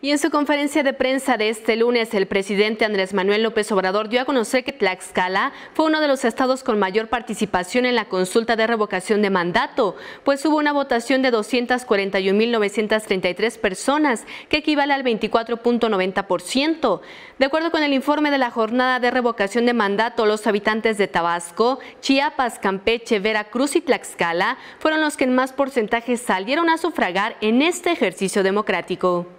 Y en su conferencia de prensa de este lunes, el presidente Andrés Manuel López Obrador dio a conocer que Tlaxcala fue uno de los estados con mayor participación en la consulta de revocación de mandato, pues hubo una votación de 241.933 personas, que equivale al 24.90%. De acuerdo con el informe de la jornada de revocación de mandato, los habitantes de Tabasco, Chiapas, Campeche, Veracruz y Tlaxcala fueron los que en más porcentaje salieron a sufragar en este ejercicio democrático.